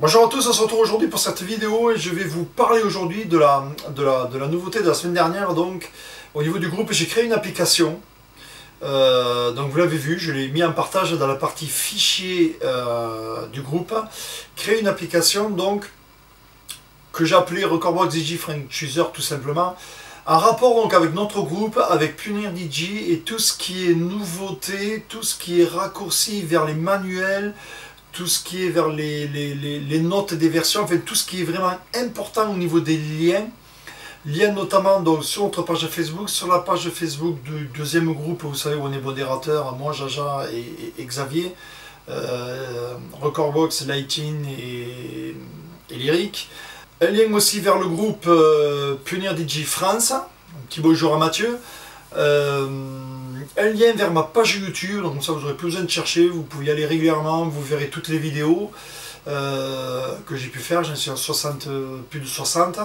Bonjour à tous, on se retrouve aujourd'hui pour cette vidéo et je vais vous parler aujourd'hui de la, nouveauté de la semaine dernière. Donc, au niveau du groupe, j'ai créé une application. Euh, donc, vous l'avez vu, je l'ai mis en partage dans la partie fichier euh, du groupe. Créer une application donc que j'ai appelée Recordbox DJ French tout simplement. Un rapport donc avec notre groupe, avec Punir DJ et tout ce qui est nouveauté, tout ce qui est raccourci vers les manuels, tout ce qui est vers les, notes des versions, enfin tout ce qui est vraiment important au niveau des liens. Liens notamment sur notre page Facebook, sur la page Facebook du deuxième groupe, vous savez où on est modérateur, moi, Jaja et, Xavier, euh, Recordbox, Lighting et, Lyric. Un lien aussi vers le groupe euh, DJ France, un petit bonjour à Mathieu. Euh, un lien vers ma page YouTube, donc ça vous aurez plus besoin de chercher, vous pouvez y aller régulièrement, vous verrez toutes les vidéos euh, que j'ai pu faire, j'en suis à 60, euh, plus de 60.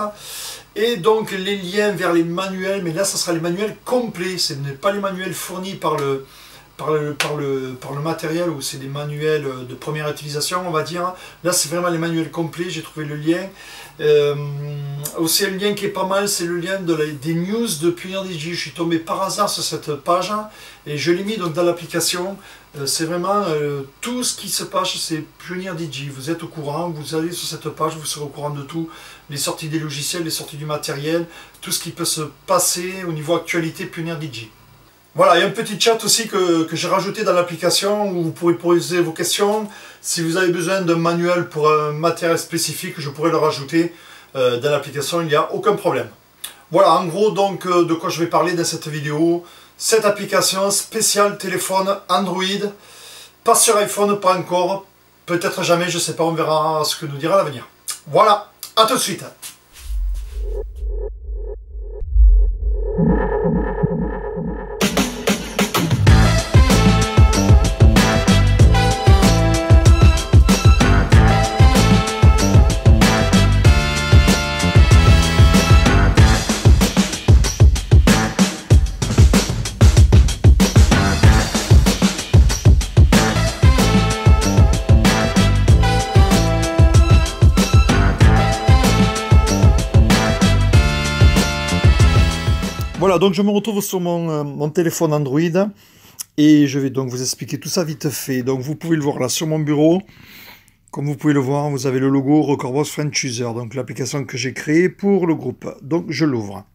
Et donc les liens vers les manuels, mais là ça sera les manuels complets, ce n'est pas les manuels fournis par le, par le, par le, par le matériel où c'est des manuels de première utilisation, on va dire. Là, c'est vraiment les manuels complets, j'ai trouvé le lien. Euh, aussi, un lien qui est pas mal, c'est le lien de la, des news de DJ. Je suis tombé par hasard sur cette page hein, et je l'ai mis donc dans l'application. Euh, c'est vraiment euh, tout ce qui se passe, c'est DJ. Vous êtes au courant, vous allez sur cette page, vous serez au courant de tout. Les sorties des logiciels, les sorties du matériel, tout ce qui peut se passer au niveau actualité DJ. Voilà, il y a un petit chat aussi que, j'ai rajouté dans l'application où vous pourrez poser vos questions. Si vous avez besoin d'un manuel pour un matériel spécifique, je pourrais le rajouter euh, dans l'application, il n'y a aucun problème. Voilà, en gros, donc, euh, de quoi je vais parler dans cette vidéo. Cette application spéciale téléphone Android, pas sur iPhone, pas encore, peut-être jamais, je ne sais pas, on verra ce que nous dira l'avenir. Voilà, à tout de suite donc je me retrouve sur euh, mon, téléphone Android et je vais donc vous expliquer tout ça vite fait. Donc vous pouvez le voir là sur mon bureau. Comme vous pouvez le voir, vous avez le logo Recordbox French User, donc l'application que j'ai créée pour le groupe. Donc je l'ouvre.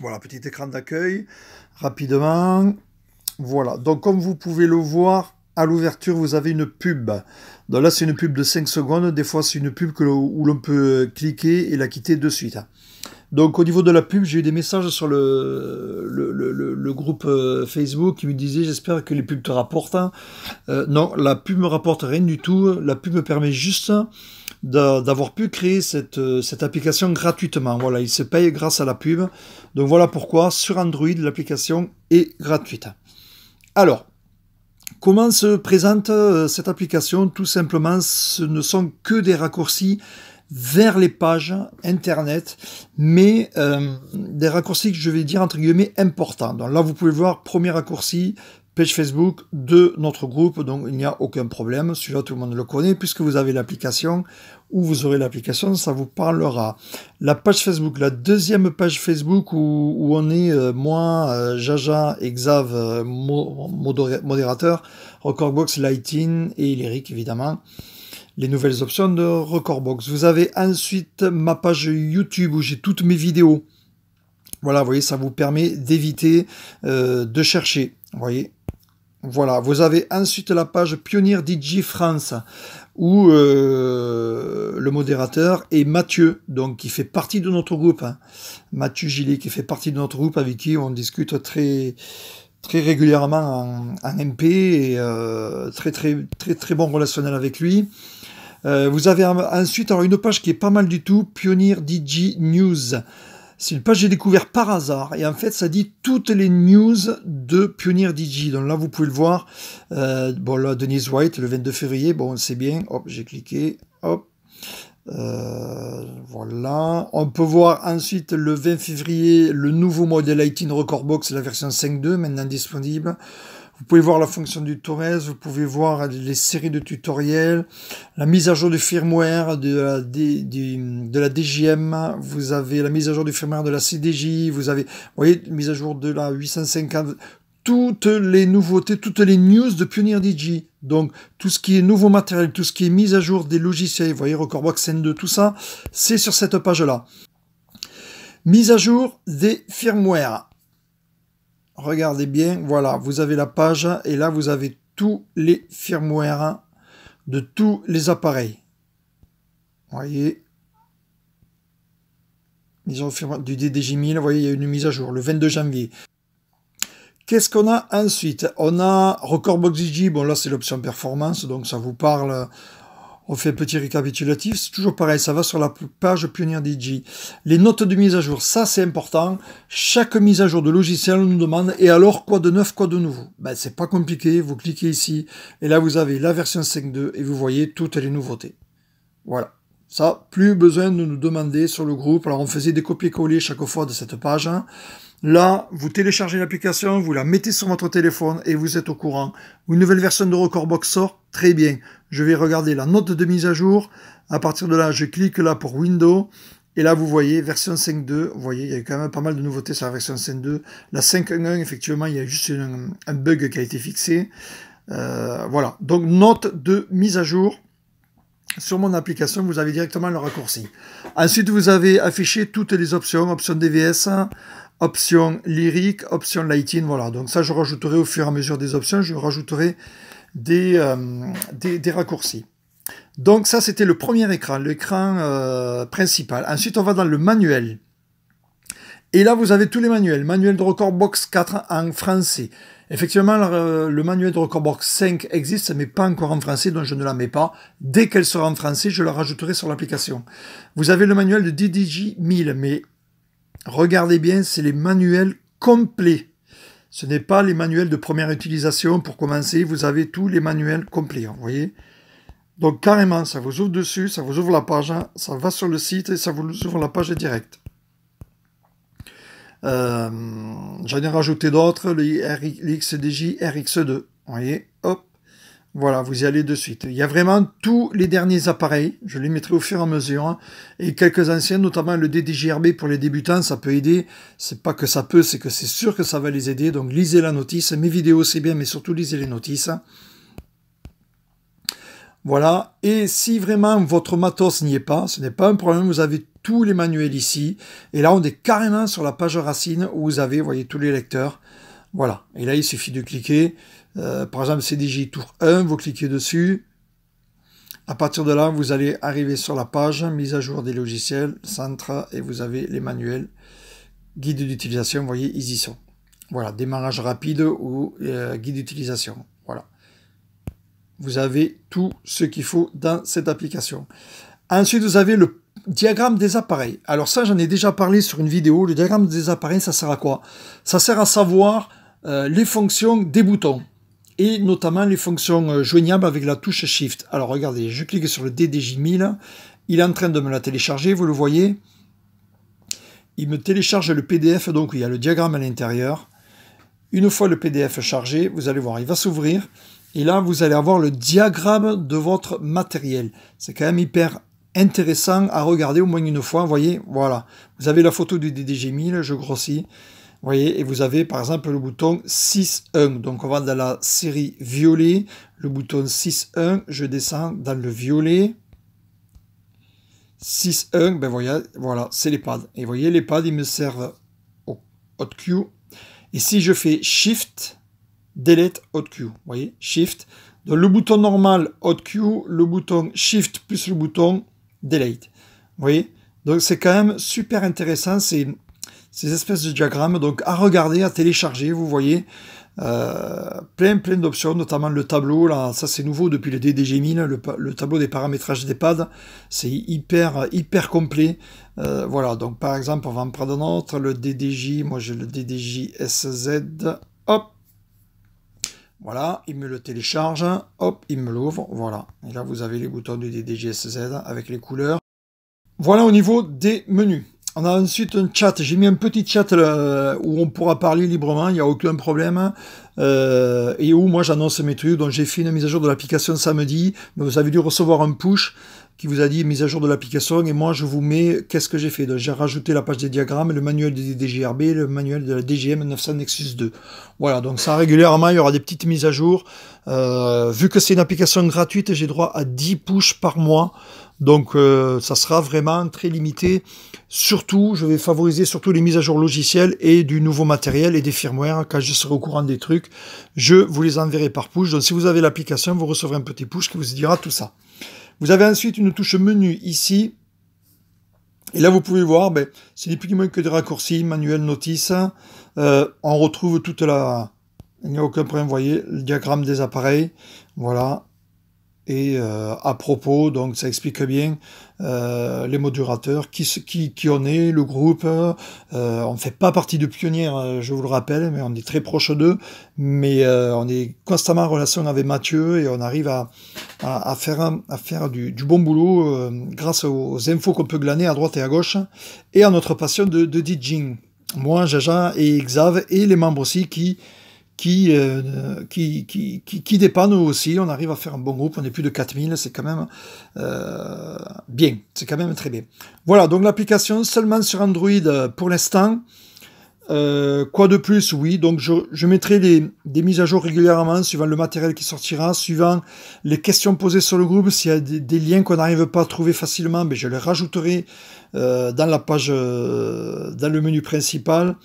Voilà, petit écran d'accueil, rapidement. Voilà, donc comme vous pouvez le voir, à l'ouverture, vous avez une pub. Donc là, c'est une pub de 5 secondes. Des fois, c'est une pub que, où l'on peut cliquer et la quitter de suite. Donc au niveau de la pub, j'ai eu des messages sur le, groupe euh, Facebook qui me disaient j'espère que les pubs te rapportent. Euh, non, la pub me rapporte rien du tout. La pub me permet juste d'avoir pu créer cette, euh, cette, application gratuitement. Voilà, il se paye grâce à la pub. Donc voilà pourquoi sur Android, l'application est gratuite. Alors, Comment se présente euh, cette application Tout simplement, ce ne sont que des raccourcis vers les pages internet, mais euh, des raccourcis que je vais dire entre guillemets importants. Donc là, vous pouvez voir, premier raccourci, page Facebook de notre groupe, donc il n'y a aucun problème, celui-là tout le monde le connaît, puisque vous avez l'application, ou vous aurez l'application, ça vous parlera. La page Facebook, la deuxième page Facebook où, on est, moins euh, moi, euh, Jaja, Exav, euh, modérateur, Recordbox, Lighting et Lyric évidemment les nouvelles options de Recordbox. Vous avez ensuite ma page YouTube où j'ai toutes mes vidéos. Voilà, vous voyez, ça vous permet d'éviter de chercher. voyez, voilà, vous avez ensuite la page Pionnier DJ France où euh, le modérateur est Mathieu, donc qui fait partie de notre groupe. Hein. Mathieu Gillet qui fait partie de notre groupe avec qui on discute très très régulièrement en, MP et euh, très, très très très bon relationnel avec lui. Euh, vous avez ensuite une page qui est pas mal du tout, Pionnier DJ News. C'est une page que j'ai découvert par hasard et en fait ça dit toutes les news de Pioneer DJ. Donc là vous pouvez le voir. Euh, bon là Denise White le 22 février, bon on sait bien. Hop j'ai cliqué. Hop. Euh, voilà. On peut voir ensuite le 20 février le nouveau modèle Record Box, la version 5.2 maintenant disponible. Vous pouvez voir la fonction du Torres, vous pouvez voir les séries de tutoriels, la mise à jour du firmware de la, DGM, vous avez la mise à jour du firmware de la CDJ, vous avez, vous voyez, mise à jour de la 850, toutes les nouveautés, toutes les news de Pioneer DJ. Donc, tout ce qui est nouveau matériel, tout ce qui est mise à jour des logiciels, vous voyez, Recordbox N2, tout ça, c'est sur cette page-là. Mise à jour des firmwares regardez bien, voilà, vous avez la page et là vous avez tous les firmware de tous les appareils. Voyez, ils ont firmware du DDG 1000, vous voyez, il y a une mise à jour le 22 janvier. Qu'est-ce qu'on a ensuite On a Record Box bon là c'est l'option performance, donc ça vous parle on fait un petit récapitulatif, c'est toujours pareil, ça va sur la page Pionnier DJ. Les notes de mise à jour, ça c'est important. Chaque mise à jour de logiciel, nous demande et alors quoi de neuf, quoi de nouveau ben, C'est pas compliqué, vous cliquez ici et là vous avez la version 5.2 et vous voyez toutes les nouveautés. Voilà. Ça, plus besoin de nous demander sur le groupe. Alors on faisait des copier-coller chaque fois de cette page. Hein. Là, vous téléchargez l'application, vous la mettez sur votre téléphone et vous êtes au courant. Une nouvelle version de Recordbox sort, très bien. Je vais regarder la note de mise à jour. À partir de là, je clique là pour Windows. Et là, vous voyez, version 5.2, vous voyez, il y a quand même pas mal de nouveautés sur la version 5.2. La 5.1, effectivement, il y a juste un, bug qui a été fixé. Euh, voilà, donc note de mise à jour. Sur mon application, vous avez directement le raccourci. Ensuite, vous avez affiché toutes les options, options DVS, option lyrique, option lighting, voilà. Donc ça, je rajouterai au fur et à mesure des options, je rajouterai des, euh, des, raccourcis. Donc ça, c'était le premier écran, l'écran euh, principal. Ensuite, on va dans le manuel. Et là, vous avez tous les manuels. Manuel de record box 4 en français. Effectivement, euh, le, manuel de record box 5 existe, mais pas encore en français, donc je ne la mets pas. Dès qu'elle sera en français, je la rajouterai sur l'application. Vous avez le manuel de DDJ 1000, mais Regardez bien, c'est les manuels complets. Ce n'est pas les manuels de première utilisation. Pour commencer, vous avez tous les manuels complets. Hein, vous voyez Donc carrément, ça vous ouvre dessus, ça vous ouvre la page, hein. ça va sur le site et ça vous ouvre la page directe. Euh, j'en ai rajouté d'autres, les RX2. Vous voyez Hop voilà, vous y allez de suite. Il y a vraiment tous les derniers appareils, je les mettrai au fur et à mesure, hein. et quelques anciens, notamment le DDJRB pour les débutants, ça peut aider. C'est pas que ça peut, c'est que c'est sûr que ça va les aider. Donc lisez la notice, mes vidéos c'est bien, mais surtout lisez les notices. Voilà, et si vraiment votre matos n'y est pas, ce n'est pas un problème, vous avez tous les manuels ici. Et là, on est carrément sur la page racine où vous avez, vous voyez, tous les lecteurs. Voilà. Et là, il suffit de cliquer. Euh, par exemple, CDJ Tour 1, vous cliquez dessus. À partir de là, vous allez arriver sur la page mise à jour des logiciels, centre, et vous avez les manuels, guide d'utilisation, vous voyez, ils y sont. Voilà, démarrage rapide ou euh, guide d'utilisation. Voilà. Vous avez tout ce qu'il faut dans cette application. Ensuite, vous avez le diagramme des appareils. Alors ça, j'en ai déjà parlé sur une vidéo. Le diagramme des appareils, ça sert à quoi Ça sert à savoir euh, les fonctions des boutons et notamment les fonctions euh, joignables avec la touche Shift. Alors regardez, je clique sur le DDJ1000, il est en train de me la télécharger, vous le voyez. Il me télécharge le PDF, donc il y a le diagramme à l'intérieur. Une fois le PDF chargé, vous allez voir, il va s'ouvrir. Et là, vous allez avoir le diagramme de votre matériel. C'est quand même hyper intéressant à regarder au moins une fois. Vous voyez, voilà. Vous avez la photo du DDG1000, je grossis voyez, et vous avez par exemple le bouton 6 1 Donc on va dans la série violet, le bouton 6 1 je descends dans le violet. 1 ben voyez, voilà, c'est les pads. Et voyez, les pads, ils me servent au queue. Et si je fais Shift, Delete queue, vous voyez, Shift. Donc le bouton normal hot queue, le bouton Shift plus le bouton Delete. Vous voyez Donc c'est quand même super intéressant, c'est ces espèces de diagrammes, donc à regarder, à télécharger, vous voyez, euh, plein plein d'options, notamment le tableau, là, ça c'est nouveau depuis le DDG1000, le, tableau des paramétrages des pads, c'est hyper hyper complet, euh, voilà, donc par exemple on va en prendre un autre, le DDJ, moi j'ai le DDJ SZ, hop, voilà, il me le télécharge, hop, il me l'ouvre, voilà, et là vous avez les boutons du DDJ SZ avec les couleurs, voilà au niveau des menus. On a ensuite un chat. J'ai mis un petit chat où on pourra parler librement, il n'y a aucun problème. Euh, et où moi j'annonce mes trucs. Donc j'ai fait une mise à jour de l'application samedi. Vous avez dû recevoir un push qui vous a dit mise à jour de l'application et moi je vous mets qu'est-ce que j'ai fait. Donc j'ai rajouté la page des diagrammes, le manuel des DGRB, le manuel de la DGM 900 Nexus 2. Voilà, donc ça régulièrement il y aura des petites mises à jour. Euh, vu que c'est une application gratuite, j'ai droit à 10 push par mois. Donc euh, ça sera vraiment très limité. Surtout, je vais favoriser surtout les mises à jour logicielles et du nouveau matériel et des firmware. Quand je serai au courant des trucs, je vous les enverrai par push. Donc si vous avez l'application, vous recevrez un petit push qui vous dira tout ça. Vous avez ensuite une touche menu ici. Et là, vous pouvez voir, ben, c'est plus moins que des raccourcis, manuel, notice. Euh, on retrouve toute la... Il n'y a aucun problème, vous voyez, le diagramme des appareils. Voilà, et euh, à propos, donc ça explique bien euh, les modulateurs, qui, qui, qui on est, le groupe. Euh, on ne fait pas partie de pionnier, je vous le rappelle, mais on est très proche d'eux. Mais on est constamment en relation avec Mathieu et on arrive à, faire, à faire du, bon boulot grâce aux, infos qu'on peut glaner à droite et à gauche et à notre passion de, de DJing. Moi, Jaja et Xav et les membres aussi qui qui, euh, qui, qui, qui, aussi. On arrive à faire un bon groupe, on est plus de 4000, c'est quand même euh, bien, c'est quand même très bien. Voilà, donc l'application seulement sur Android euh, pour l'instant. Euh, quoi de plus Oui, donc je, mettrai des mises à jour régulièrement suivant le matériel qui sortira, suivant les questions posées sur le groupe. S'il y a des, liens qu'on n'arrive pas à trouver facilement, mais ben, je les rajouterai euh, dans la page, euh, dans le menu principal.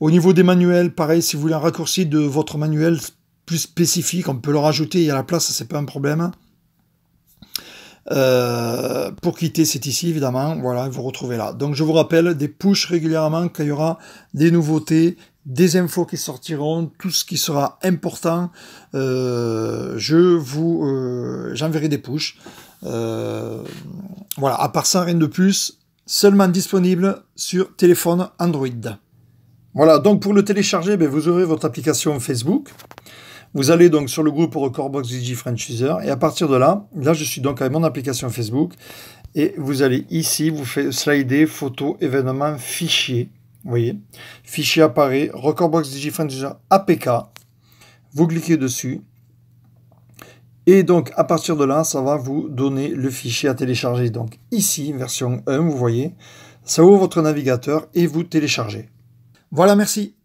Au niveau des manuels, pareil, si vous voulez un raccourci de votre manuel plus spécifique, on peut le rajouter, il y la place, c'est pas un problème. Euh, pour quitter, c'est ici évidemment. Voilà, vous retrouvez là. Donc je vous rappelle des pushs régulièrement qu'il y aura des nouveautés, des infos qui sortiront, tout ce qui sera important. Euh, je vous, euh, j'enverrai des pushs. voilà. À part ça, rien de plus. Seulement disponible sur téléphone Android. Voilà. Donc pour le télécharger, ben, vous aurez votre application Facebook. Vous allez donc sur le groupe Recordbox DJ French et à partir de là, là je suis donc avec mon application Facebook et vous allez ici, vous faites slider photo, événement, fichier. Vous voyez, fichier apparaît, Recordbox DJ APK. Vous cliquez dessus. Et donc, à partir de là, ça va vous donner le fichier à télécharger. Donc ici, version 1, vous voyez, ça ouvre votre navigateur et vous téléchargez. Voilà, merci.